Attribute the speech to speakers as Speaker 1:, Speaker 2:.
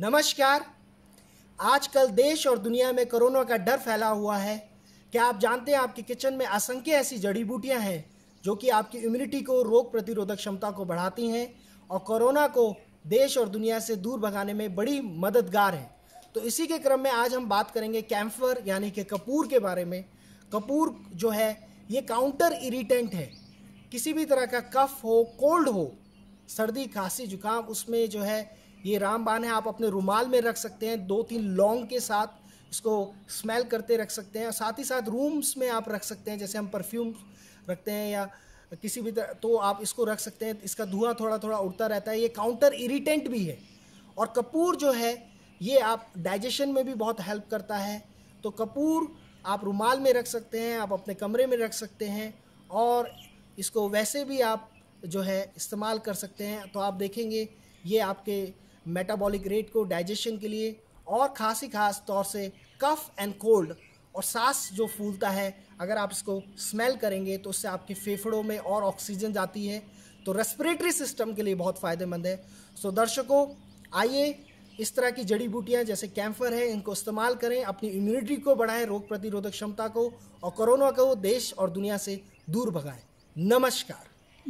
Speaker 1: नमस्कार आजकल देश और दुनिया में कोरोना का डर फैला हुआ है क्या आप जानते हैं आपके किचन में असंख्य ऐसी जड़ी बूटियां हैं जो कि आपकी इम्यूनिटी को रोग प्रतिरोधक क्षमता को बढ़ाती हैं और कोरोना को देश और दुनिया से दूर भगाने में बड़ी मददगार हैं तो इसी के क्रम में आज हम बात करेंगे कैम्फर यानी कि कपूर के बारे में कपूर जो है ये काउंटर इरीटेंट है किसी भी तरह का कफ हो कोल्ड हो सर्दी खांसी जुकाम उसमें जो है ये रामबान है आप अपने रुमाल में रख सकते हैं दो तीन लौंग के साथ इसको स्मेल करते रख सकते हैं और साथ ही साथ रूम्स में आप रख सकते हैं जैसे हम परफ्यूम रखते हैं या किसी भी तरह तो आप इसको रख सकते हैं इसका धुआं थोड़ा थोड़ा उड़ता रहता है ये काउंटर इरीटेंट भी है और कपूर जो है ये आप डाइजेशन में भी बहुत हेल्प करता है तो कपूर आप रुमाल में रख सकते हैं आप अपने कमरे में रख सकते हैं और इसको वैसे भी आप जो है इस्तेमाल कर सकते हैं तो आप देखेंगे ये आपके मेटाबॉलिक रेट को डाइजेशन के लिए और खास ही खास तौर से कफ एंड कोल्ड और सांस जो फूलता है अगर आप इसको स्मेल करेंगे तो उससे आपके फेफड़ों में और ऑक्सीजन जाती है तो रेस्पिरेटरी सिस्टम के लिए बहुत फ़ायदेमंद है सो दर्शकों आइए इस तरह की जड़ी बूटियां जैसे कैंफर है इनको इस्तेमाल करें अपनी इम्यूनिटी को बढ़ाएं रोग प्रतिरोधक क्षमता को और कोरोना को देश और दुनिया से दूर भगाएं नमस्कार